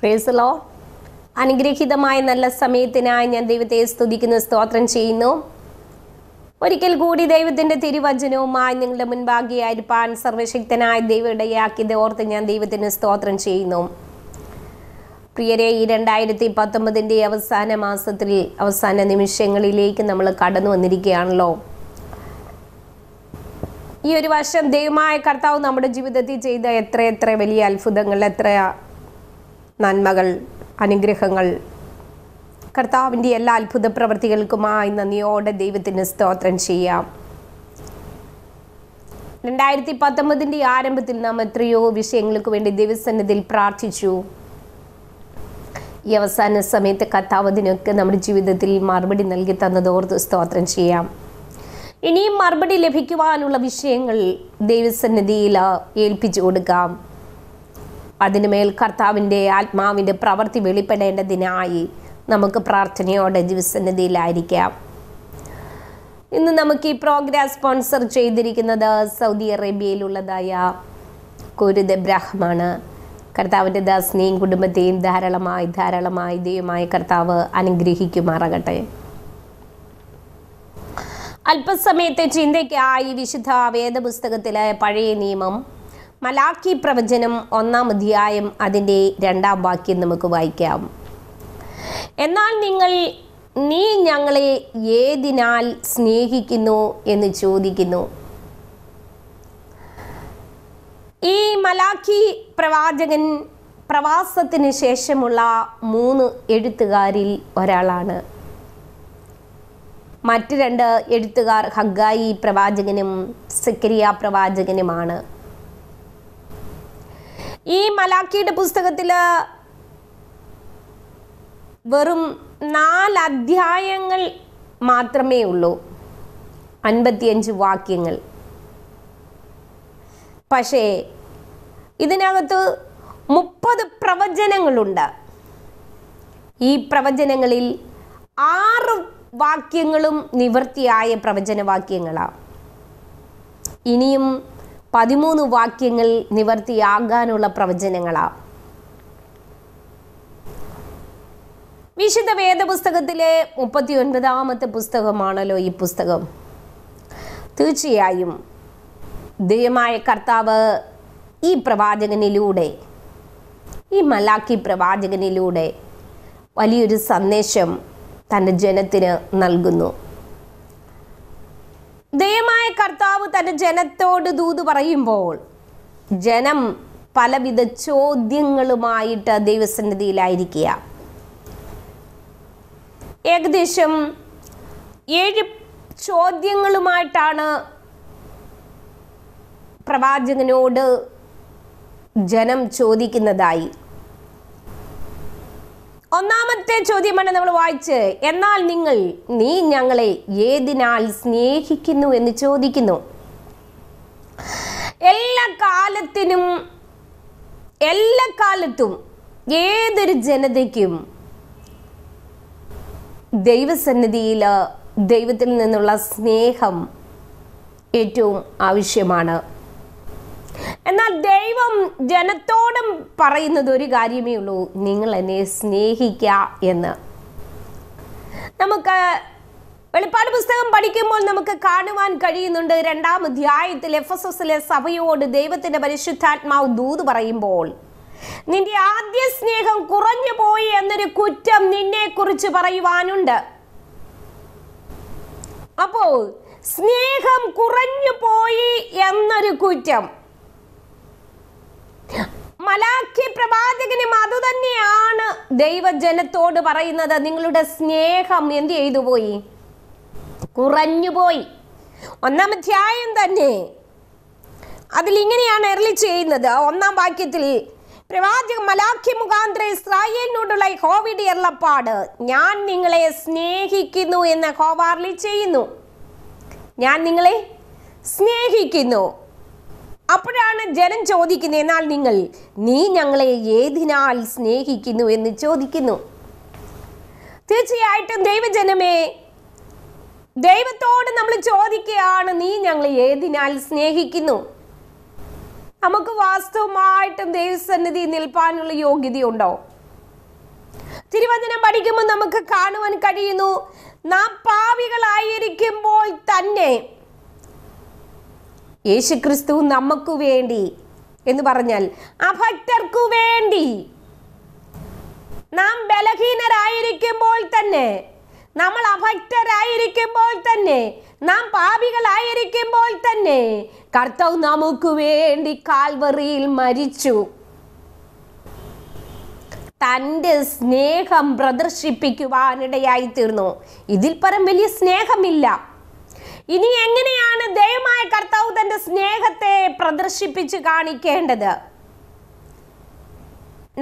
പ്രേസലോ അനുഗ്രഹീതമായ നല്ല സമയത്തിനായി ഞാൻ ദൈവത്തെ സ്തുതിക്കുന്ന സ്തോത്രം ചെയ്യുന്നു ഒരിക്കൽ കൂടി ദൈവത്തിൻ്റെ തിരുവചനവുമായി നിങ്ങളുടെ മുൻപാകിയായിരിക്കാൻ സർവശക്തനായ ദൈവം ഇടയാക്കിയത് ഓർത്ത് ഞാൻ ദൈവത്തിന് സ്തോത്രം ചെയ്യുന്നു പ്രിയരെ ഈ രണ്ടായിരത്തി പത്തൊമ്പതിൻ്റെ അവസാന മാസത്തിൽ അവസാന നിമിഷങ്ങളിലേക്ക് നമ്മൾ കടന്നു വന്നിരിക്കുകയാണല്ലോ ഈ ഒരു വർഷം ദൈവമായ കർത്താവ് നമ്മുടെ ജീവിതത്തിൽ ചെയ്ത എത്ര എത്ര വലിയ അത്ഭുതങ്ങൾ എത്ര നന്മകൾ അനുഗ്രഹങ്ങൾ കർത്താവിൻ്റെ എല്ലാ അത്ഭുത പ്രവർത്തികൾക്കുമായി നന്ദിയോടെ ദൈവത്തിന് സ്തോത്രം ചെയ്യാം രണ്ടായിരത്തി പത്തൊമ്പതിൻ്റെ ആരംഭത്തിൽ നാം എത്രയോ വിഷയങ്ങൾക്ക് വേണ്ടി ദൈവസന്നിധിയിൽ പ്രാർത്ഥിച്ചു ഈ അവസാന സമയത്ത് കർത്താവതിനൊക്കെ നമ്മുടെ ജീവിതത്തിൽ മറുപടി നൽകി തന്നതോർത്ത് സ്തോത്രം ചെയ്യാം ഇനിയും മറുപടി ലഭിക്കുവാനുള്ള വിഷയങ്ങൾ ദൈവസന്നിധിയിൽ ഏൽപ്പിച്ചു കൊടുക്കാം അതിനുമേൽ കർത്താവിൻ്റെ ആത്മാവിൻ്റെ പ്രവൃത്തി വെളിപ്പെടേണ്ടതിനായി നമുക്ക് പ്രാർത്ഥനയോടെ ദിവസന്നിധിയിലായിരിക്കാം ഇന്ന് നമുക്ക് ഈ പ്രോഗ്രാം സ്പോൺസർ ചെയ്തിരിക്കുന്നത് സൗദി അറേബ്യയിലുള്ളതായ കുരുദ് എബ്രാഹമാണ് കർത്താവിൻ്റെ ദാസിനെയും കുടുംബത്തെയും ധാരാളമായി ധാരാളമായി ദൈവമായ കർത്താവ് അനുഗ്രഹിക്കുമാറാകട്ടെ അല്പസമയത്തെ ചിന്തയ്ക്കായി വിശുദ്ധ വേദപുസ്തകത്തിലെ പഴയ നിയമം മലാക്കി പ്രവചനം ഒന്നാം അധ്യായം അതിൻ്റെ രണ്ടാം വാക്യം നമുക്ക് വായിക്കാം എന്നാൽ നിങ്ങൾ നീ ഞങ്ങളെ ഏതിനാൽ സ്നേഹിക്കുന്നു എന്ന് ചോദിക്കുന്നു ഈ മലാഖി പ്രവാചകൻ പ്രവാസത്തിന് ശേഷമുള്ള മൂന്ന് എഴുത്തുകാരിൽ ഒരാളാണ് മറ്റ് രണ്ട് എഴുത്തുകാർ ഹഗ്ഗായി പ്രവാചകനും സിക്രിയ പ്രവാചകനുമാണ് ഈ മലാക്കിയുടെ പുസ്തകത്തിൽ വെറും നാല് അധ്യായങ്ങൾ മാത്രമേ ഉള്ളൂ അൻപത്തിയഞ്ച് വാക്യങ്ങൾ പക്ഷേ ഇതിനകത്ത് മുപ്പത് പ്രവചനങ്ങളുണ്ട് ഈ പ്രവചനങ്ങളിൽ ആറ് വാക്യങ്ങളും നിവൃത്തിയായ പ്രവചന വാക്യങ്ങളാണ് ഇനിയും പതിമൂന്ന് വാക്യങ്ങൾ നിവർത്തിയാകാനുള്ള പ്രവചനങ്ങളാണ് വിശുദ്ധ വേദപുസ്തകത്തിലെ മുപ്പത്തി ഒൻപതാമത്തെ പുസ്തകമാണല്ലോ ഈ പുസ്തകം തീർച്ചയായും ദൈവമായ കർത്താവ് ഈ പ്രവാചകനിലൂടെ ഈ മലാക്കി പ്രവാചകനിലൂടെ വലിയൊരു സന്ദേശം തൻ്റെ ജനത്തിന് നൽകുന്നു ദയമായ കർത്താവ് തൻ്റെ ജനത്തോട് ദൂത് പറയുമ്പോൾ ജനം പലവിധ ചോദ്യങ്ങളുമായിട്ട് ദൈവസന്നിധിയിലായിരിക്കുക ഏകദേശം ഏഴ് ചോദ്യങ്ങളുമായിട്ടാണ് പ്രവാചകനോട് ജനം ചോദിക്കുന്നതായി ഒന്നാമത്തെ ചോദ്യമാണ് നമ്മൾ വായിച്ച് എന്നാൽ നിങ്ങൾ നീ ഞങ്ങളെ ഏതിനാൽ സ്നേഹിക്കുന്നു എന്ന് ചോദിക്കുന്നു എല്ലാ കാലത്തിനും എല്ലാ കാലത്തും ഏതൊരു ജനതയ്ക്കും ദൈവസന്നിധിയിൽ ദൈവത്തിൽ നിന്നുള്ള സ്നേഹം ഏറ്റവും ആവശ്യമാണ് എന്നാൽ ദൈവം ജനത്തോടും പറയുന്നത് ഒരു കാര്യമേ ഉള്ളൂ നിങ്ങൾ എന്നെ സ്നേഹിക്കുക എന്ന് നമുക്ക് വെളിപ്പാട് പുസ്തകം പഠിക്കുമ്പോൾ നമുക്ക് കാണുവാൻ കഴിയുന്നുണ്ട് രണ്ടാം അധ്യായത്തിൽ എഫ് എസ് എസിലെ സഭയോട് ദൈവത്തിന്റെ പരിശുദ്ധാത്മാവ് ദൂത് പറയുമ്പോൾ നിന്റെ ആദ്യ സ്നേഹം കുറഞ്ഞു പോയി എന്നൊരു കുറ്റം നിന്നെ കുറിച്ച് പറയുവാനുണ്ട് അപ്പോൾ സ്നേഹം കുറഞ്ഞു പോയി എന്നൊരു കുറ്റം മലാഖി പ്രവാചകനും അതുതന്നെയാണ് ദൈവജനത്തോട് പറയുന്നത് നിങ്ങളുടെ സ്നേഹം എന്ത് ചെയ്തു പോയി കുറഞ്ഞുപോയി ഒന്നാം അധ്യായം തന്നെ അതിലിങ്ങനെയാണ് എറിലി ചെയ്യുന്നത് ഒന്നാം വാക്യത്തിൽ പ്രവാചക മലാഖി മുഖാന്തര ഇസ്രായേലിനോടുള്ള ഹോവിഡ് എറളപ്പാട് ഞാൻ നിങ്ങളെ സ്നേഹിക്കുന്നു എന്ന് ഹോവാർലി ചെയ്യുന്നു ഞാൻ നിങ്ങളെ സ്നേഹിക്കുന്നു അപ്പോഴാണ് ജനം ചോദിക്കുന്നത് എന്നാൽ നിങ്ങൾ നീ ഞങ്ങളെ ഏതിനാൽ സ്നേഹിക്കുന്നു എന്ന് ചോദിക്കുന്നു തീർച്ചയായിട്ടും ദൈവജനമേ ദൈവത്തോട് നമ്മൾ ചോദിക്കുകയാണ് നീ ഞങ്ങളെ ഏതിനാൽ സ്നേഹിക്കുന്നു നമുക്ക് വാസ്തവമായിട്ടും ദൈവസന്നിധി നിൽപ്പാനുള്ള യോഗ്യതയുണ്ടോ തിരുവചനം പഠിക്കുമ്പോൾ നമുക്ക് കാണുവാൻ കഴിയുന്നു നാം പാവികളായിരിക്കുമ്പോൾ തന്നെ യേശുക്രിസ്തു നമുക്ക് വേണ്ടി എന്ന് പറഞ്ഞാൽ അഭക്തർക്കു വേണ്ടി നാം ബലഹീനരായിരിക്കുമ്പോൾ തന്നെ നമ്മൾ അഭക്തരായിരിക്കുമ്പോൾ തന്നെ നാം പാപികളായിരിക്കുമ്പോൾ തന്നെ കർത്താവ് നമുക്ക് വേണ്ടി കാൽവറിയിൽ മരിച്ചു തൻ്റെ സ്നേഹം പ്രദർശിപ്പിക്കുവാനിടയായി തീർന്നു ഇതിൽ പരം വലിയ സ്നേഹമില്ല ഇനി എങ്ങനെയാണ് ദയമായ കർത്താവ് തന്റെ സ്നേഹത്തെ പ്രദർശിപ്പിച്ച് കാണിക്കേണ്ടത്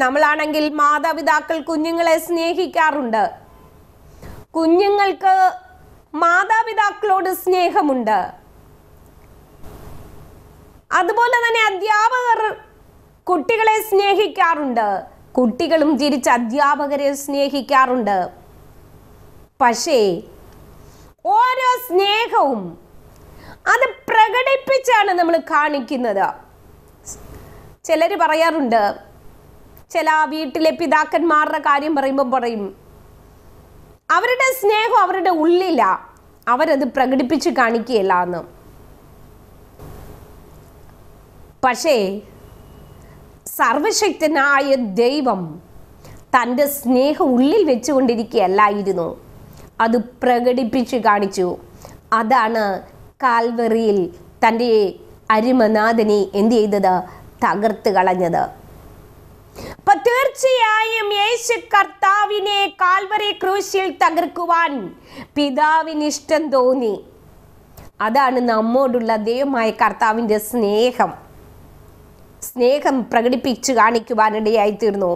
നമ്മളാണെങ്കിൽ മാതാപിതാക്കൾ കുഞ്ഞുങ്ങളെ സ്നേഹിക്കാറുണ്ട് കുഞ്ഞുങ്ങൾക്ക് മാതാപിതാക്കളോട് സ്നേഹമുണ്ട് അതുപോലെ തന്നെ അധ്യാപകർ കുട്ടികളെ സ്നേഹിക്കാറുണ്ട് കുട്ടികളും തിരിച്ച് അധ്യാപകരെ സ്നേഹിക്കാറുണ്ട് പക്ഷേ ഓരോ സ്നേഹവും അത് പ്രകടിപ്പിച്ചാണ് നമ്മൾ കാണിക്കുന്നത് ചിലർ പറയാറുണ്ട് ചില വീട്ടിലെ പിതാക്കന്മാരുടെ കാര്യം പറയുമ്പോൾ പറയും അവരുടെ സ്നേഹം അവരുടെ ഉള്ളില അവരത് പ്രകടിപ്പിച്ച് കാണിക്കുകയില്ല എന്ന് പക്ഷേ സർവശക്തനായ ദൈവം തൻ്റെ സ്നേഹം ഉള്ളിൽ വെച്ചുകൊണ്ടിരിക്കുകയല്ലായിരുന്നു അത് പ്രകടിപ്പിച്ച് കാണിച്ചു അതാണ് കാൽവറിയിൽ തൻ്റെ അരിമനാഥനെ എന്ത് ചെയ്തത് തകർത്ത് കളഞ്ഞത് അപ്പൊ തീർച്ചയായും യേശു കർത്താവിനെ കാൽവറി ക്രൂശിൽ തകർക്കുവാൻ പിതാവിന് ഇഷ്ടം തോന്നി അതാണ് നമ്മോടുള്ള ദൈവമായ കർത്താവിൻ്റെ സ്നേഹം സ്നേഹം പ്രകടിപ്പിച്ചു കാണിക്കുവാനിടയായി തീർന്നു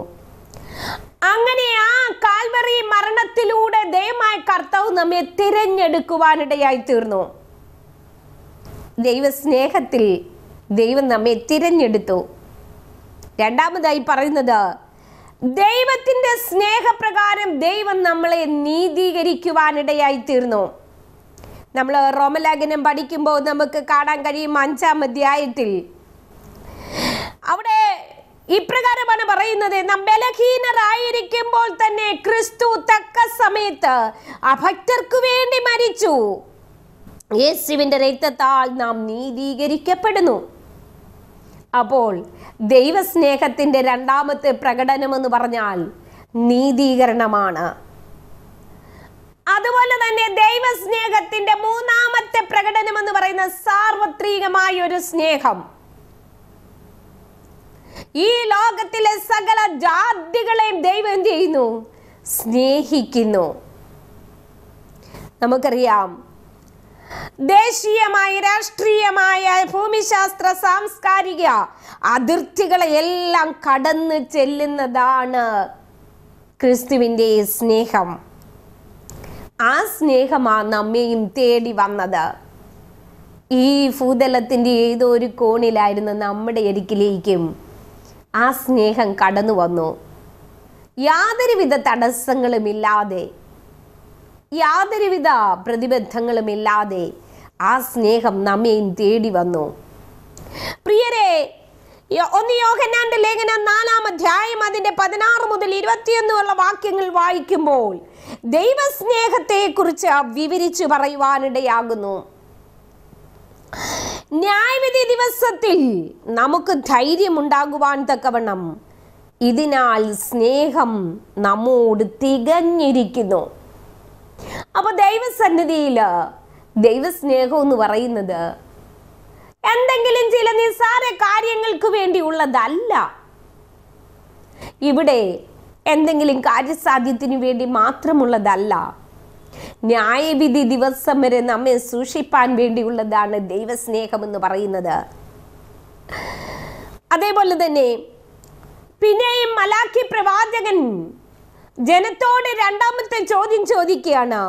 അങ്ങനെ ആ കാൽവറി മരണത്തിലൂടെ ദയമായ കർത്താവ് നമ്മെ തിരഞ്ഞെടുക്കുവാനിടയായി തീർന്നു ദൈവസ്നേഹത്തിൽ ദൈവം നമ്മെ തിരഞ്ഞെടുത്തു രണ്ടാമതായി പറയുന്നത് ദൈവത്തിൻ്റെ സ്നേഹപ്രകാരം ദൈവം നമ്മളെ നീതീകരിക്കുവാനിടയായി തീർന്നു നമ്മൾ റോമലാഗനം പഠിക്കുമ്പോൾ നമുക്ക് കാണാൻ കഴിയും അഞ്ചാം അധ്യായത്തിൽ അവിടെ ഇപ്രകാരമാണ് പറയുന്നത് നാം ബലഹീനരായിരിക്കുമ്പോൾ തന്നെ ക്രിസ്തു തക്ക സമയത്ത് അഭക്തർക്കു വേണ്ടി മരിച്ചു യേശുവിൻ്റെ രക്തത്താൽ നാം നീതീകരിക്കപ്പെടുന്നു അപ്പോൾ ദൈവസ്നേഹത്തിൻ്റെ രണ്ടാമത്തെ പ്രകടനം എന്ന് പറഞ്ഞാൽ നീതീകരണമാണ് അതുപോലെ തന്നെ ദൈവസ്നേഹത്തിന്റെ മൂന്നാമത്തെ പ്രകടനം എന്ന് പറയുന്ന സാർവത്രികമായ ഒരു സ്നേഹം ഈ ലോകത്തിലെ സകല ജാതികളെയും ദൈവം എന്ത് ചെയ്യുന്നു സ്നേഹിക്കുന്നു നമുക്കറിയാം ദേശീയമായി രാഷ്ട്രീയമായ ഭൂമിശാസ്ത്ര സാംസ്കാരിക അതിർത്തികളെ എല്ലാം കടന്ന് ചെല്ലുന്നതാണ് ക്രിസ്തുവിൻ്റെ സ്നേഹം ആ സ്നേഹമാണ് നമ്മയും തേടി വന്നത് ഈ ഭൂതലത്തിൻ്റെ ഏതോ ഒരു കോണിലായിരുന്നു നമ്മുടെ അരികിലേക്കും ആ സ്നേഹം കടന്നു വന്നു യാതൊരുവിധ തടസ്സങ്ങളുമില്ലാതെ യാതൊരുവിധ പ്രതിബന്ധങ്ങളുമില്ലാതെ ആ സ്നേഹം നമ്മയും തേടി വന്നു പ്രിയരെ ഒന്ന് യോഹന്നാന്റെ ലേഖനം നാലാം അധ്യായം അതിന്റെ പതിനാറ് മുതൽ ഉള്ള വാക്യങ്ങൾ വായിക്കുമ്പോൾ ദൈവസ്നേഹത്തെക്കുറിച്ച് വിവരിച്ചു പറയുവാനിടയാകുന്നു ന്യായവിധി ദിവസത്തിൽ നമുക്ക് ധൈര്യമുണ്ടാകുവാൻ തക്കവണ്ണം ഇതിനാൽ സ്നേഹം നമ്മോട് തികഞ്ഞിരിക്കുന്നു അപ്പോൾ ദൈവസന്നിധിയിൽ ദൈവസ്നേഹം എന്ന് പറയുന്നത് എന്തെങ്കിലും ചില നിസ്സാര കാര്യങ്ങൾക്ക് വേണ്ടിയുള്ളതല്ല ഇവിടെ എന്തെങ്കിലും കാര്യസാധ്യത്തിന് വേണ്ടി മാത്രമുള്ളതല്ല ന്യായവിധി ദിവസം വരെ നമ്മെ സൂക്ഷിപ്പാൻ വേണ്ടിയുള്ളതാണ് ദൈവസ്നേഹം എന്ന് പറയുന്നത് അതേപോലെ തന്നെ പിന്നെയും മലാഖി പ്രവാചകൻ ജനത്തോട് രണ്ടാമത്തെ ചോദ്യം ചോദിക്കുകയാണ്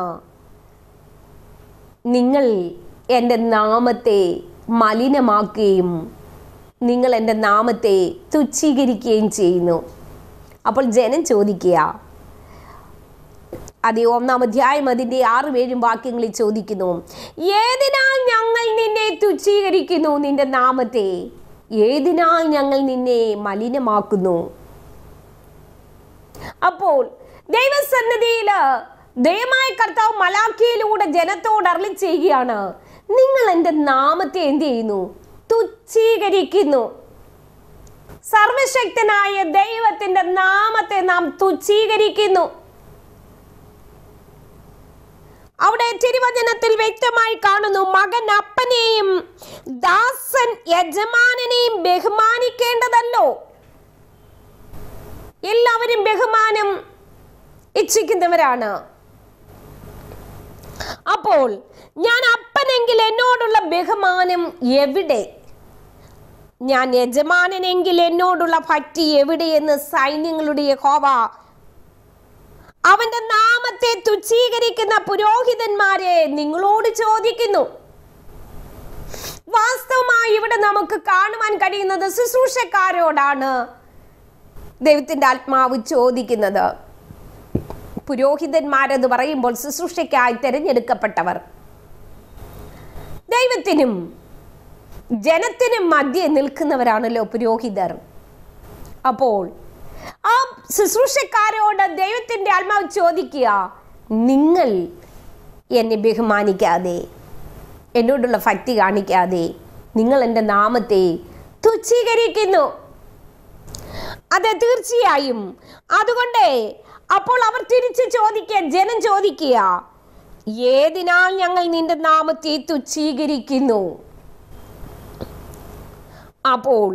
നിങ്ങൾ എൻ്റെ നാമത്തെ മലിനമാക്കുകയും നിങ്ങൾ എൻ്റെ നാമത്തെ തുച്ഛീകരിക്കുകയും ചെയ്യുന്നു അപ്പോൾ ജനം ചോദിക്കുക അത് ഒന്നാം അധ്യായം അതിൻ്റെ ആറ് ഏഴും വാക്യങ്ങളിൽ ചോദിക്കുന്നു ഏതിനാൽ ഞങ്ങൾ നിന്നെ തുച്ഛീകരിക്കുന്നു നിന്റെ നാമത്തെ ഏതിനാൽ ഞങ്ങൾ നിന്നെ മലിനമാക്കുന്നു അപ്പോൾ ദൈവസന്നിധിയിൽ ദയമായ കർത്താവ് മലാക്കിയിലൂടെ ജനത്തോട് അരളി ചെയ്യുകയാണ് നിങ്ങൾ എൻ്റെ നാമത്തെ എന്ത് ചെയ്യുന്നു തുച്ഛീകരിക്കുന്നു സർവശക്തനായ ദൈവത്തിൻ്റെ നാമത്തെ നാം തുച്ഛീകരിക്കുന്നു അവിടെ തിരുവചനത്തിൽ വ്യക്തമായി കാണുന്നു മകൻ അപ്പനെയും ദാസൻ യജമാനനെയും ബഹുമാനിക്കേണ്ടതല്ലോ എല്ലാവരും ബഹുമാനം ഇച്ഛിക്കുന്നവരാണ് അപ്പോൾ ഞാൻ അപ്പനെങ്കിൽ എന്നോടുള്ള ബഹുമാനം എവിടെ ഞാൻ യജമാനനെങ്കിൽ എന്നോടുള്ള ഭക്തി എവിടെയെന്ന് സൈന്യങ്ങളുടെ ഹോവ അവന്റെ നാമത്തെ തുച്ഛീകരിക്കുന്ന പുരോഹിതന്മാരെ നിങ്ങളോട് ചോദിക്കുന്നു വാസ്തവമായി ഇവിടെ നമുക്ക് കാണുവാൻ കഴിയുന്നത് ശുശ്രൂഷക്കാരോടാണ് ദൈവത്തിന്റെ ആത്മാവ് ചോദിക്കുന്നത് പുരോഹിതന്മാരെന്ന് പറയുമ്പോൾ ശുശ്രൂഷയ്ക്കായി തിരഞ്ഞെടുക്കപ്പെട്ടവർ ദൈവത്തിനും ജനത്തിനും മധ്യേ നിൽക്കുന്നവരാണല്ലോ പുരോഹിതർ അപ്പോൾ ആ ശുശ്രൂഷക്കാരോട് ദൈവത്തിൻ്റെ ആത്മാവ് ചോദിക്കുക നിങ്ങൾ എന്നെ ബഹുമാനിക്കാതെ എന്നോടുള്ള ഭക്തി കാണിക്കാതെ നിങ്ങൾ എൻ്റെ നാമത്തെ തുച്ഛീകരിക്കുന്നു അത് തീർച്ചയായും അതുകൊണ്ട് അപ്പോൾ അവർ തിരിച്ച് ചോദിക്കുക ജനം ചോദിക്കുക ഏതിനാൽ ഞങ്ങൾ നിന്റെ നാമത്തെ തുച്ഛീകരിക്കുന്നു അപ്പോൾ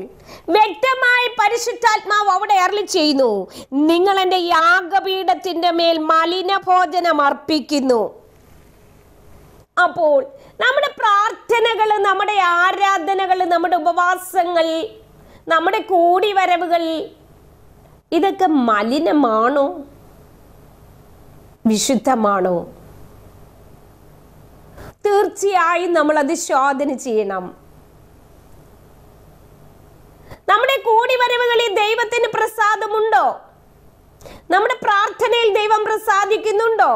വ്യക്തമായി പരിശുദ്ധാത്മാവ് അവിടെ അരളി ചെയ്യുന്നു നിങ്ങൾ എൻ്റെ യാഗപീഠത്തിൻ്റെ മേൽ മലിനഭോജനം അർപ്പിക്കുന്നു അപ്പോൾ നമ്മുടെ പ്രാർത്ഥനകൾ നമ്മുടെ ആരാധനകൾ നമ്മുടെ ഉപവാസങ്ങൾ നമ്മുടെ കൂടിവരവുകൾ ഇതൊക്കെ മലിനമാണോ വിശുദ്ധമാണോ തീർച്ചയായും നമ്മൾ അത് ശോധന ചെയ്യണം നമ്മുടെ വരവുകളിൽ ദൈവത്തിന് പ്രസാദമുണ്ടോ നമ്മുടെ പ്രാർത്ഥനയിൽ ദൈവം പ്രസാദിക്കുന്നുണ്ടോ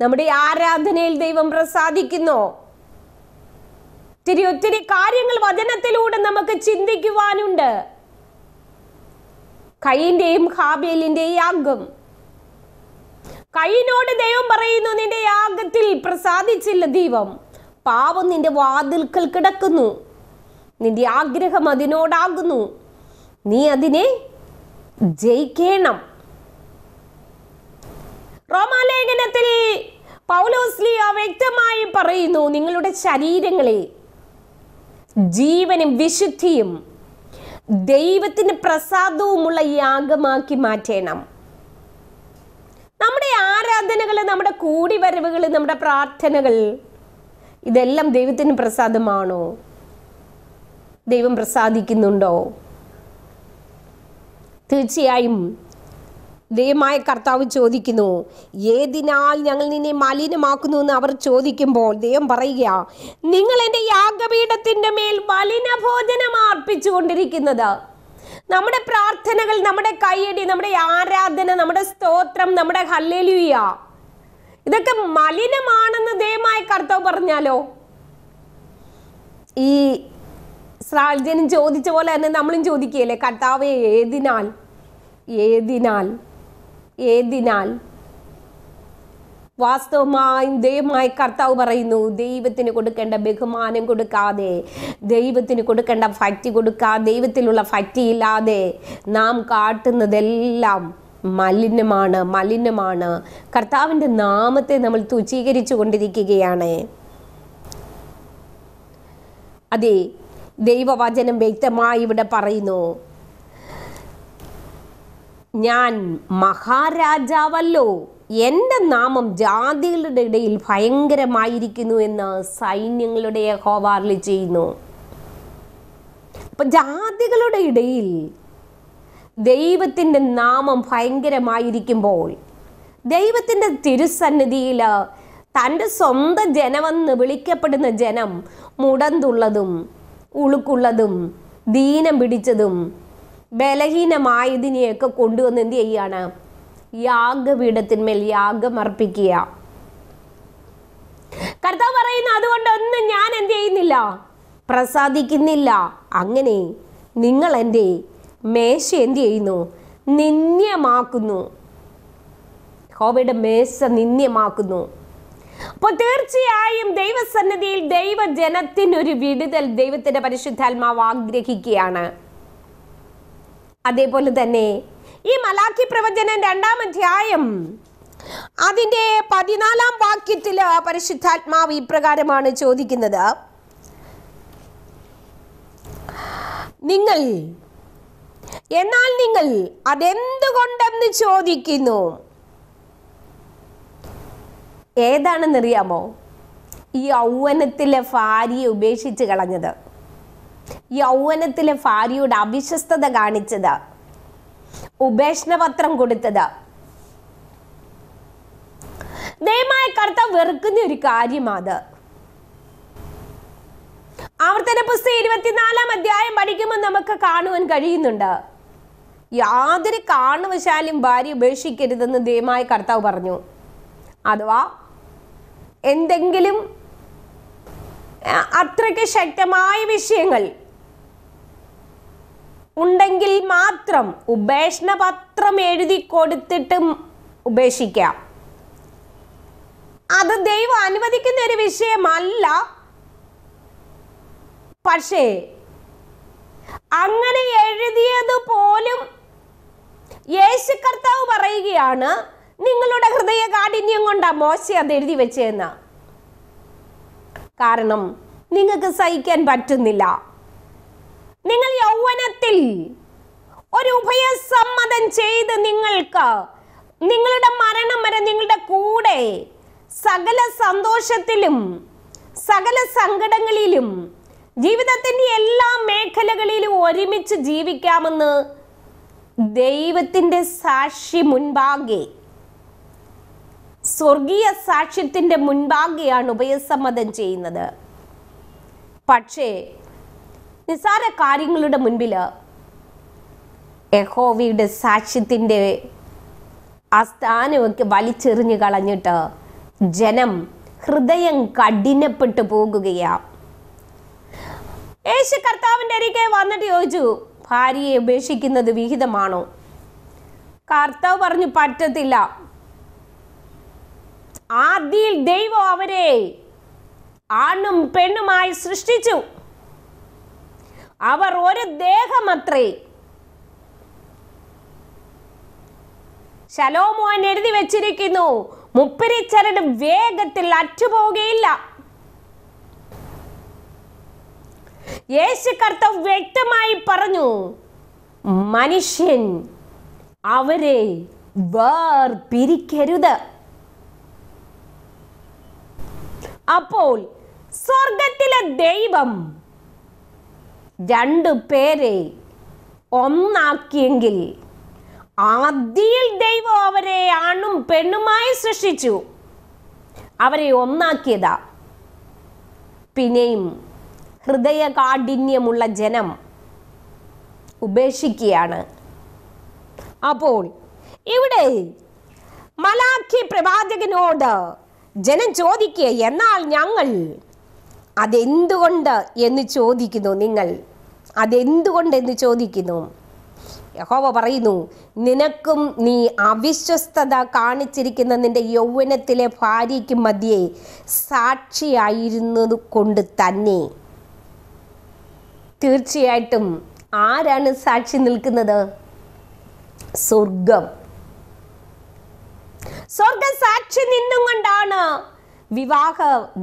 നമ്മുടെ ആരാധനയിൽ ദൈവം പ്രസാദിക്കുന്നോ ഒത്തിരി ഒത്തിരി കാര്യങ്ങൾ വചനത്തിലൂടെ നമുക്ക് ചിന്തിക്കുവാനുണ്ട് കൈന്റെയും ഹാബേലിന്റെയും യാഗം കൈനോട് ദൈവം പറയുന്നു നിന്റെ യാഗത്തിൽ പ്രസാദിച്ചില്ല ദൈവം പാവം നിന്റെ വാതിൽക്കൽ കിടക്കുന്നു നിന്റെ ആഗ്രഹം അതിനോടാകുന്നു നീ അതിനെ ജയിക്കണം റോമാലേഖനത്തിൽ പൗലോസ്ലിയ വ്യക്തമായി പറയുന്നു നിങ്ങളുടെ ശരീരങ്ങളെ ജീവനും വിശുദ്ധിയും ദൈവത്തിന് പ്രസാദവുമുള്ള യാഗമാക്കി മാറ്റണം നമ്മുടെ ആരാധനകൾ നമ്മുടെ കൂടിവരവുകൾ നമ്മുടെ പ്രാർത്ഥനകൾ ഇതെല്ലാം ദൈവത്തിന് പ്രസാദമാണോ ദൈവം പ്രസാദിക്കുന്നുണ്ടോ തീർച്ചയായും ദൈവമായ കർത്താവ് ചോദിക്കുന്നു ഏതിനാൽ ഞങ്ങൾ നിന്നെ മലിനമാക്കുന്നു എന്ന് അവർ ചോദിക്കുമ്പോൾ ദൈവം പറയുക നിങ്ങൾ എൻ്റെ യാഗപീഠത്തിൻ്റെ മേൽ മലിന ഭോജനം അർപ്പിച്ചു കൊണ്ടിരിക്കുന്നത് നമ്മുടെ പ്രാർത്ഥനകൾ നമ്മുടെ കൈയടി നമ്മുടെ ആരാധന നമ്മുടെ സ്തോത്രം നമ്മുടെ ഹല്ലേലൂയ ഇതൊക്കെ മലിനമാണെന്ന് ദയമായ കർത്താവ് പറഞ്ഞാലോ ഈ സ്രാജനും ചോദിച്ച പോലെ തന്നെ നമ്മളും ചോദിക്കുകയല്ലേ കർത്താവെ ഏതിനാൽ ഏതിനാൽ ഏതിനാൽ വാസ്തവമായും ദൈവമായി കർത്താവ് പറയുന്നു ദൈവത്തിന് കൊടുക്കേണ്ട ബഹുമാനം കൊടുക്കാതെ ദൈവത്തിന് കൊടുക്കേണ്ട ഫറ്റി കൊടുക്കാതെ ദൈവത്തിലുള്ള ഫറ്റി ഇല്ലാതെ നാം കാട്ടുന്നതെല്ലാം മലിനമാണ് മലിനമാണ് കർത്താവിൻ്റെ നാമത്തെ നമ്മൾ തുച്ഛീകരിച്ചു കൊണ്ടിരിക്കുകയാണ് അതെ ദൈവവചനം വ്യക്തമായി ഇവിടെ പറയുന്നു ഞാൻ മഹാരാജാവല്ലോ എൻ്റെ നാമം ജാതികളുടെ ഇടയിൽ ഭയങ്കരമായിരിക്കുന്നു എന്ന് സൈന്യങ്ങളുടെ ഹോവാർലി ചെയ്യുന്നു അപ്പം ജാതികളുടെ ഇടയിൽ ദൈവത്തിൻ്റെ നാമം ഭയങ്കരമായിരിക്കുമ്പോൾ ദൈവത്തിൻ്റെ തിരുസന്നിധിയിൽ തൻ്റെ സ്വന്തം ജനമെന്ന് വിളിക്കപ്പെടുന്ന ജനം മുടന്തുള്ളതും ഉളുക്കുള്ളതും ദീനം പിടിച്ചതും ബലഹീനമായതിനെയൊക്കെ കൊണ്ടുവന്ന് എന്ത് ചെയ്യാണ് യാഗപീഠത്തിന്മേൽ യാഗം അർപ്പിക്കുക കർത്താവ് പറയുന്നു അതുകൊണ്ടൊന്നും ഞാൻ എന്ത് ചെയ്യുന്നില്ല പ്രസാദിക്കുന്നില്ല അങ്ങനെ നിങ്ങൾ എൻ്റെ മേശ എന്ത് ചെയ്യുന്നു നിന്ദ്യമാക്കുന്നു ഹോവയുടെ മേശ നിന്ദ്യമാക്കുന്നു അപ്പോൾ തീർച്ചയായും ദൈവസന്നിധിയിൽ ദൈവജനത്തിനൊരു വിടുതൽ ദൈവത്തിന്റെ പരിശുദ്ധാത്മാവ് ആഗ്രഹിക്കുകയാണ് അതേപോലെ തന്നെ ഈ മലാഖി പ്രവചനം രണ്ടാം അധ്യായം അതിൻ്റെ പതിനാലാം വാക്യത്തിൽ പരിശുദ്ധാത്മാവ് ഇപ്രകാരമാണ് ചോദിക്കുന്നത് നിങ്ങൾ എന്നാൽ നിങ്ങൾ അതെന്തുകൊണ്ടെന്ന് ചോദിക്കുന്നു ഏതാണെന്നറിയാമോ ഈ ഔവനത്തിലെ ഭാര്യയെ ഉപേക്ഷിച്ച് കളഞ്ഞത് ഔവനത്തിലെ ഭാര്യയുടെ അവിശ്വസ്തത കാണിച്ചത് ഉപേക്ഷണപത്രം കൊടുത്തത് ദയമായ കർത്ത വെറുക്കുന്ന ഒരു കാര്യമാണ് ആവർത്തന പുസ്തകം ഇരുപത്തിനാലാം അധ്യായം പഠിക്കുമ്പോൾ നമുക്ക് കാണുവാൻ കഴിയുന്നുണ്ട് യാതൊരു കാണുവശാലും ഭാര്യ ഉപേക്ഷിക്കരുതെന്ന് ദയമായ കർത്താവ് പറഞ്ഞു അഥവാ എന്തെങ്കിലും അത്രയ്ക്ക് ശക്തമായ വിഷയങ്ങൾ ഉണ്ടെങ്കിൽ മാത്രം ഉപേക്ഷണ പത്രം എഴുതി കൊടുത്തിട്ട് ഉപേക്ഷിക്കാം അത് ദൈവം അനുവദിക്കുന്ന ഒരു വിഷയമല്ല പക്ഷേ അങ്ങനെ എഴുതിയത് പോലും യേശു കർത്താവ് പറയുകയാണ് നിങ്ങളുടെ ഹൃദയ കാഠിന്യം കൊണ്ടാ മോശ അത് എഴുതി വെച്ചതെന്ന് കാരണം നിങ്ങൾക്ക് സഹിക്കാൻ പറ്റുന്നില്ല നിങ്ങൾ യൗവനത്തിൽ ഒരു ഉഭയസമ്മതം ചെയ്ത് നിങ്ങൾക്ക് നിങ്ങളുടെ മരണം വരെ നിങ്ങളുടെ കൂടെ സകല സന്തോഷത്തിലും സകല സങ്കടങ്ങളിലും ജീവിതത്തിൻ്റെ എല്ലാ മേഖലകളിലും ഒരുമിച്ച് ജീവിക്കാമെന്ന് ദൈവത്തിൻ്റെ സാക്ഷി മുൻപാകെ സ്വർഗീയ സാക്ഷ്യത്തിൻ്റെ മുൻപാകെയാണ് ഉഭയസമ്മതം ചെയ്യുന്നത് പക്ഷേ നിസാര കാര്യങ്ങളുടെ മുൻപിൽ യഹോവിയുടെ സാക്ഷ്യത്തിൻ്റെ ആ സ്ഥാനമൊക്കെ വലിച്ചെറിഞ്ഞു കളഞ്ഞിട്ട് ജനം ഹൃദയം കഠിനപ്പെട്ടു പോകുകയാണ് യേശു കർത്താവിൻ്റെ അരികെ വന്നിട്ട് ചോദിച്ചു ഭാര്യയെ ഉപേക്ഷിക്കുന്നത് വിഹിതമാണോ കർത്താവ് പറഞ്ഞു പറ്റത്തില്ല ആദ്യയിൽ ദൈവം അവരെ ആണും പെണ്ണുമായി സൃഷ്ടിച്ചു അവർ ഒരു ദേഹമത്രേ ശലോമോൻ എഴുതി വെച്ചിരിക്കുന്നു മുപ്പരിച്ചരട് വേഗത്തിൽ അറ്റുപോകുകയില്ല യേശു കർത്തവ് വ്യക്തമായി പറഞ്ഞു മനുഷ്യൻ അവരെ പിരിക്കരുത് അപ്പോൾ സ്വർഗത്തിലെ ദൈവം രണ്ടു പേരെ ഒന്നാക്കിയെങ്കിൽ ആദ്യയിൽ ദൈവം അവരെ ആണും പെണ്ണുമായി സൃഷ്ടിച്ചു അവരെ ഒന്നാക്കിയതാ പിന്നെയും ഹൃദയകാഠിന്യമുള്ള ജനം ഉപേക്ഷിക്കുകയാണ് അപ്പോൾ ഇവിടെ മലാഖി പ്രവാചകനോട് ജനം ചോദിക്കുക എന്നാൽ ഞങ്ങൾ അതെന്തുകൊണ്ട് എന്ന് ചോദിക്കുന്നു നിങ്ങൾ എന്ന് ചോദിക്കുന്നു യഹോവ പറയുന്നു നിനക്കും നീ അവിശ്വസ്തത കാണിച്ചിരിക്കുന്ന നിന്റെ യൗവനത്തിലെ ഭാര്യയ്ക്ക് മധ്യേ സാക്ഷിയായിരുന്നത് കൊണ്ട് തന്നെ തീർച്ചയായിട്ടും ആരാണ് സാക്ഷി നിൽക്കുന്നത് സ്വർഗം സാക്ഷി നിന്നും കൊണ്ടാണ് വിവാഹ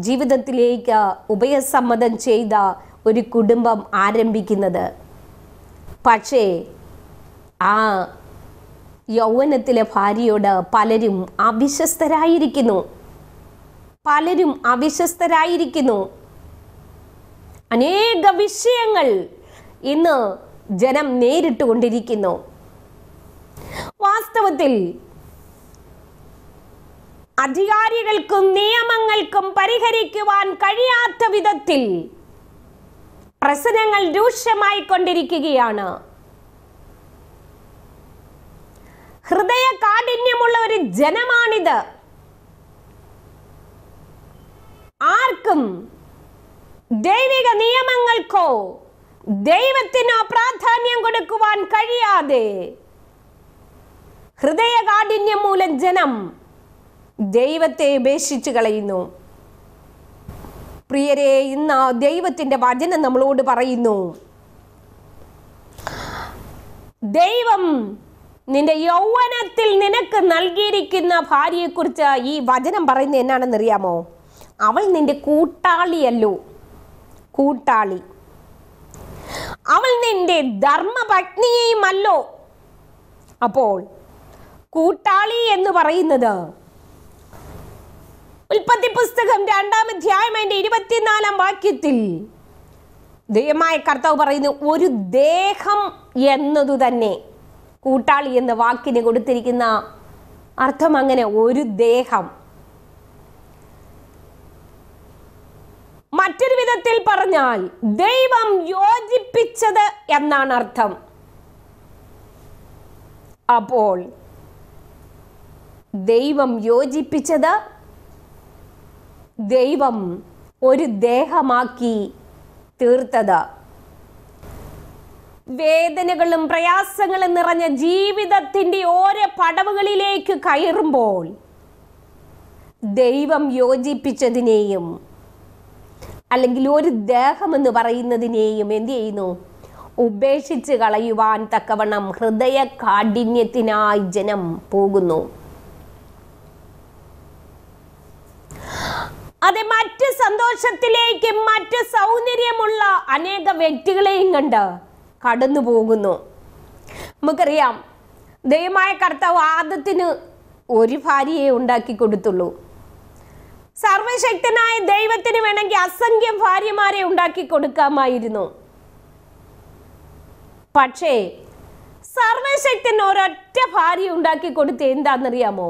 ജീവിതത്തിലേക്ക് ഉഭയസമ്മതം ചെയ്ത ഒരു കുടുംബം ആരംഭിക്കുന്നത് പക്ഷേ ആ യൗവനത്തിലെ ഭാര്യയോട് പലരും അവിശ്വസ്തരായിരിക്കുന്നു പലരും അവിശ്വസ്തരായിരിക്കുന്നു അനേക വിഷയങ്ങൾ ഇന്ന് ജനം നേരിട്ടുകൊണ്ടിരിക്കുന്നു വാസ്തവത്തിൽ അധികാരികൾക്കും നിയമങ്ങൾക്കും പരിഹരിക്കുവാൻ കഴിയാത്ത വിധത്തിൽ പ്രശ്നങ്ങൾ രൂക്ഷമായി കൊണ്ടിരിക്കുകയാണ് ഹൃദയ കാഠിന്യമുള്ള ഒരു ജനമാണിത് ആർക്കും ദൈവിക നിയമങ്ങൾക്കോ ദൈവത്തിനോ പ്രാധാന്യം കൊടുക്കുവാൻ കഴിയാതെ കാഠിന്യം മൂലം ജനം ദൈവത്തെ ഉപേക്ഷിച്ചു കളയുന്നു പ്രിയരെ ഇന്ന് ദൈവത്തിൻ്റെ വചനം നമ്മളോട് പറയുന്നു ദൈവം നിന്റെ യൗവനത്തിൽ നിനക്ക് നൽകിയിരിക്കുന്ന ഭാര്യയെക്കുറിച്ച് ഈ വചനം പറയുന്നത് എന്നാണെന്നറിയാമോ അവൾ നിന്റെ കൂട്ടാളിയല്ലോ കൂട്ടാളി അവൾ നിന്റെ ധർമ്മപത്നിയുമല്ലോ അപ്പോൾ കൂട്ടാളി എന്ന് പറയുന്നത് ഉൽപ്പത്തി പുസ്തകം രണ്ടാം അധ്യായം അതിന്റെ ഇരുപത്തിനാലാം വാക്യത്തിൽ ദൈവമായ കർത്താവ് പറയുന്നു ഒരു ദേഹം എന്നതു തന്നെ കൂട്ടാളി എന്ന വാക്കിന് കൊടുത്തിരിക്കുന്ന അർത്ഥം അങ്ങനെ ഒരു ദേഹം മറ്റൊരു വിധത്തിൽ പറഞ്ഞാൽ ദൈവം യോജിപ്പിച്ചത് എന്നാണ് അർത്ഥം അപ്പോൾ ദൈവം യോജിപ്പിച്ചത് ദൈവം ഒരു ദേഹമാക്കി തീർത്തത് വേദനകളും പ്രയാസങ്ങളും നിറഞ്ഞ ജീവിതത്തിൻ്റെ ഓരോ പടവുകളിലേക്ക് കയറുമ്പോൾ ദൈവം യോജിപ്പിച്ചതിനെയും അല്ലെങ്കിൽ ഒരു ദേഹം എന്ന് പറയുന്നതിനെയും എന്ത് ചെയ്യുന്നു ഉപേക്ഷിച്ച് കളയുവാൻ തക്കവണ്ണം ഹൃദയ കാഠിന്യത്തിനായി ജനം പോകുന്നു അത് മറ്റ് സന്തോഷത്തിലേക്ക് മറ്റ് സൗന്ദര്യമുള്ള അനേക വ്യക്തികളെയും കണ്ട് കടന്നു പോകുന്നു നമുക്കറിയാം ദൈവമായ കർത്താവ് ആദത്തിന് ഒരു ഭാര്യയെ ഉണ്ടാക്കി കൊടുത്തുള്ളൂ സർവശക്തനായ ദൈവത്തിന് വേണമെങ്കിൽ അസംഖ്യം ഭാര്യമാരെ ഉണ്ടാക്കി കൊടുക്കാമായിരുന്നു പക്ഷേ സർവശക്തൻ ഒരൊറ്റ ഭാര്യ ഉണ്ടാക്കി കൊടുത്ത് എന്താണെന്നറിയാമോ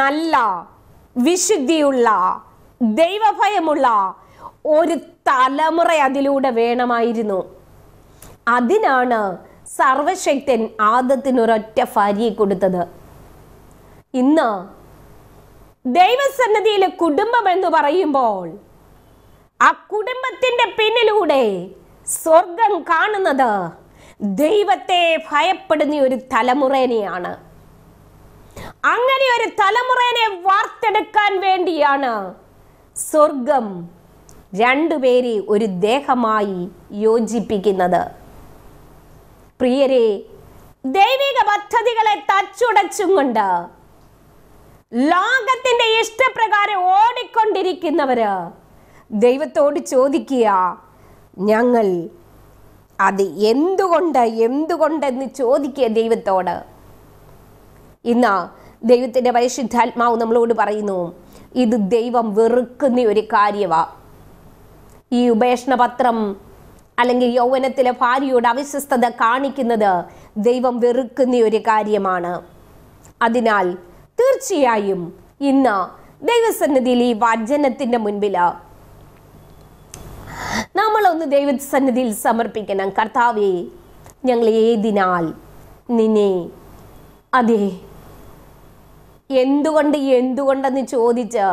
നല്ല വിശുദ്ധിയുള്ള ദൈവഭയമുള്ള ഒരു തലമുറ അതിലൂടെ വേണമായിരുന്നു അതിനാണ് സർവശക്തൻ ആദത്തിനൊരൊറ്റ ഭാര്യയെ കൊടുത്തത് ഇന്ന് ദൈവസന്നദ്ധിയിലെ കുടുംബം എന്ന് പറയുമ്പോൾ ആ കുടുംബത്തിന്റെ പിന്നിലൂടെ സ്വർഗം കാണുന്നത് ദൈവത്തെ ഭയപ്പെടുന്ന ഒരു തലമുറേനെയാണ് അങ്ങനെ ഒരു തലമുറയെ വാർത്തെടുക്കാൻ വേണ്ടിയാണ് സ്വർഗം രണ്ടുപേരെ ഒരു ദേഹമായി യോജിപ്പിക്കുന്നത് പ്രിയരെ ദൈവിക പദ്ധതികളെ തച്ചുടച്ചും കൊണ്ട് ലോകത്തിന്റെ ഇഷ്ടപ്രകാരം ഓടിക്കൊണ്ടിരിക്കുന്നവര് ദൈവത്തോട് ചോദിക്കുക ഞങ്ങൾ അത് എന്തുകൊണ്ട് എന്തുകൊണ്ടെന്ന് ചോദിക്കുക ദൈവത്തോട് ഇന്ന് ദൈവത്തിൻ്റെ പരിശുദ്ധാത്മാവ് നമ്മളോട് പറയുന്നു ഇത് ദൈവം വെറുക്കുന്ന ഒരു കാര്യമാണ് ഈ പത്രം അല്ലെങ്കിൽ യൗവനത്തിലെ ഭാര്യയുടെ അവിശ്വസ്തത കാണിക്കുന്നത് ദൈവം വെറുക്കുന്ന ഒരു കാര്യമാണ് അതിനാൽ തീർച്ചയായും ഇന്ന് ദൈവസന്നിധിയിൽ ഈ വചനത്തിൻ്റെ മുൻപിൽ നമ്മളൊന്ന് ദൈവസന്നിധിയിൽ സമർപ്പിക്കണം കർത്താവേ ഞങ്ങൾ ഏതിനാൽ നിന്നെ അതെ എന്തുകൊണ്ട് എന്തുകൊണ്ടെന്ന് ചോദിച്ച്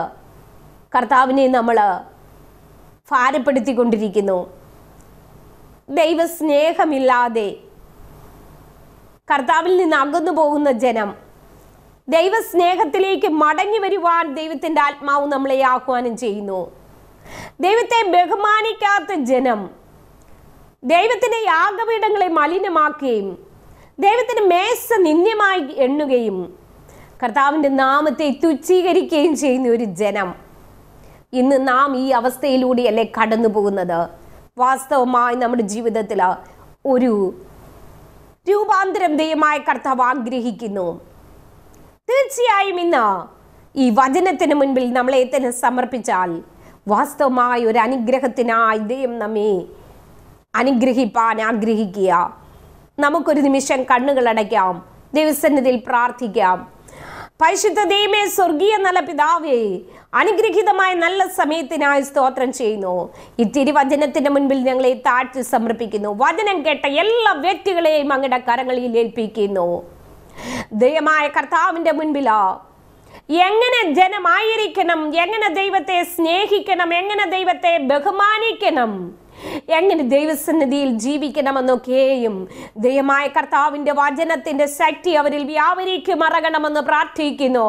കർത്താവിനെ നമ്മൾ ഭാരപ്പെടുത്തിക്കൊണ്ടിരിക്കുന്നു ദൈവസ്നേഹമില്ലാതെ കർത്താവിൽ നിന്ന് അകന്നു പോകുന്ന ജനം ദൈവസ്നേഹത്തിലേക്ക് മടങ്ങി വരുവാൻ ദൈവത്തിൻ്റെ ആത്മാവ് നമ്മളെ ആഹ്വാനം ചെയ്യുന്നു ദൈവത്തെ ബഹുമാനിക്കാത്ത ജനം ദൈവത്തിൻ്റെ യാഗപീഠങ്ങളെ മലിനമാക്കുകയും ദൈവത്തിന് മേശ നിന്ദ്യമായി എണ്ണുകയും കർത്താവിൻ്റെ നാമത്തെ തുച്ഛീകരിക്കുകയും ചെയ്യുന്ന ഒരു ജനം ഇന്ന് നാം ഈ അവസ്ഥയിലൂടെയല്ലേ കടന്നു പോകുന്നത് വാസ്തവമായി നമ്മുടെ ജീവിതത്തിൽ ഒരു രൂപാന്തരം ദയമായ കർത്താവ് ആഗ്രഹിക്കുന്നു തീർച്ചയായും ഇന്ന് ഈ വചനത്തിന് മുൻപിൽ നമ്മളെ തന്നെ സമർപ്പിച്ചാൽ വാസ്തവമായ ഒരു അനുഗ്രഹത്തിനായി ദൈവം നമ്മെ അനുഗ്രഹിപ്പാൻ ആഗ്രഹിക്കുക നമുക്കൊരു നിമിഷം കണ്ണുകൾ അടയ്ക്കാം ദൈവസന്നിധിയിൽ പ്രാർത്ഥിക്കാം പരിശുദ്ധ ദൈവമേ സ്വർഗീയ നല്ല പിതാവേ അനുഗ്രഹീതമായ നല്ല സമയത്തിനായി സ്തോത്രം ചെയ്യുന്നു ഈ തിരുവചനത്തിന്റെ മുൻപിൽ ഞങ്ങളെ താഴ്ത്തി സമർപ്പിക്കുന്നു വചനം കേട്ട എല്ലാ വ്യക്തികളെയും അങ്ങയുടെ കരങ്ങളിൽ ഏൽപ്പിക്കുന്നു ദയമായ കർത്താവിന്റെ മുൻപിലാ എങ്ങനെ ജനമായിരിക്കണം എങ്ങനെ ദൈവത്തെ സ്നേഹിക്കണം എങ്ങനെ ദൈവത്തെ ബഹുമാനിക്കണം എങ്ങനെ ദൈവസന്നിധിയിൽ ജീവിക്കണമെന്നൊക്കെയും ദയമായ കർത്താവിൻ്റെ വചനത്തിൻ്റെ ശക്തി അവരിൽ വ്യാപരിക്ക് മറകണമെന്ന് പ്രാർത്ഥിക്കുന്നു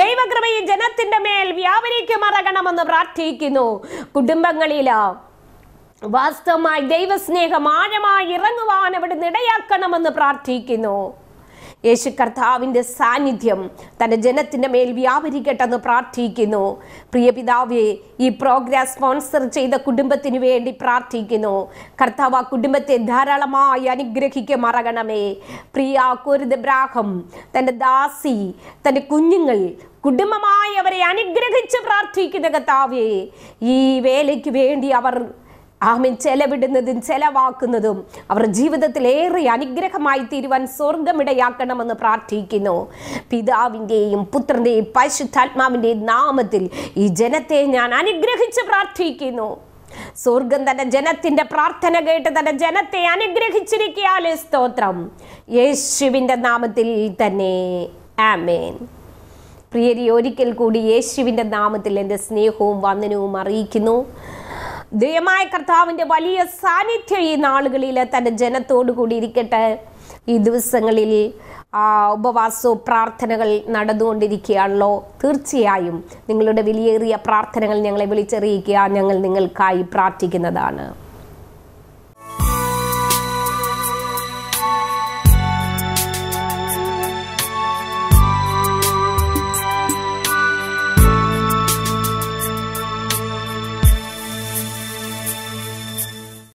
ദൈവകൃപയെ ജനത്തിൻ്റെ മേൽ വ്യാപരിക്ക് മറകണമെന്ന് പ്രാർത്ഥിക്കുന്നു കുടുംബങ്ങളിലോ വാസ്തവമായി ദൈവസ്നേഹം ആഴമായി ഇറങ്ങുവാൻ അവിടെ നിടയാക്കണമെന്ന് പ്രാർത്ഥിക്കുന്നു യേശു കർത്താവിൻ്റെ സാന്നിധ്യം തൻ്റെ ജനത്തിൻ്റെ മേൽ വ്യാപരിക്കട്ടെന്ന് പ്രാർത്ഥിക്കുന്നു പ്രിയ പിതാവെ ഈ പ്രോഗ്രാം സ്പോൺസർ ചെയ്ത കുടുംബത്തിന് വേണ്ടി പ്രാർത്ഥിക്കുന്നു കർത്താവ് ആ കുടുംബത്തെ ധാരാളമായി മറകണമേ പ്രിയ കുരുദ്രാഹം തൻ്റെ ദാസി തൻ്റെ കുഞ്ഞുങ്ങൾ കുടുംബമായി അവരെ അനുഗ്രഹിച്ച് പ്രാർത്ഥിക്കുന്ന കർത്താവേ ഈ വേലയ്ക്ക് വേണ്ടി അവർ ആമിൻ ചെലവിടുന്നതും ചെലവാക്കുന്നതും അവർ ജീവിതത്തിൽ ഏറെ അനുഗ്രഹമായി തീരുവാൻ സ്വർഗമിടയാക്കണമെന്ന് പ്രാർത്ഥിക്കുന്നു പിതാവിൻ്റെയും പുത്രൻ്റെയും പരിശുദ്ധാത്മാവിൻ്റെയും നാമത്തിൽ ഈ ജനത്തെ ഞാൻ അനുഗ്രഹിച്ച് പ്രാർത്ഥിക്കുന്നു സ്വർഗം തന്റെ ജനത്തിന്റെ പ്രാർത്ഥന കേട്ട് തന്റെ ജനത്തെ അനുഗ്രഹിച്ചിരിക്കാലേ സ്തോത്രം യേശുവിൻ്റെ നാമത്തിൽ തന്നെ ആമേൻ പ്രിയരി ഒരിക്കൽ കൂടി യേശുവിൻ്റെ നാമത്തിൽ എൻ്റെ സ്നേഹവും വന്ദനവും അറിയിക്കുന്നു ദയമായ കർത്താവിൻ്റെ വലിയ സാന്നിധ്യം ഈ നാളുകളിൽ തൻ്റെ ജനത്തോടു കൂടി ഇരിക്കട്ടെ ഈ ദിവസങ്ങളിൽ ആ ഉപവാസവും പ്രാർത്ഥനകൾ നടന്നുകൊണ്ടിരിക്കുകയാണല്ലോ തീർച്ചയായും നിങ്ങളുടെ വിലയേറിയ പ്രാർത്ഥനകൾ ഞങ്ങളെ വിളിച്ചറിയിക്കുക ഞങ്ങൾ നിങ്ങൾക്കായി പ്രാർത്ഥിക്കുന്നതാണ്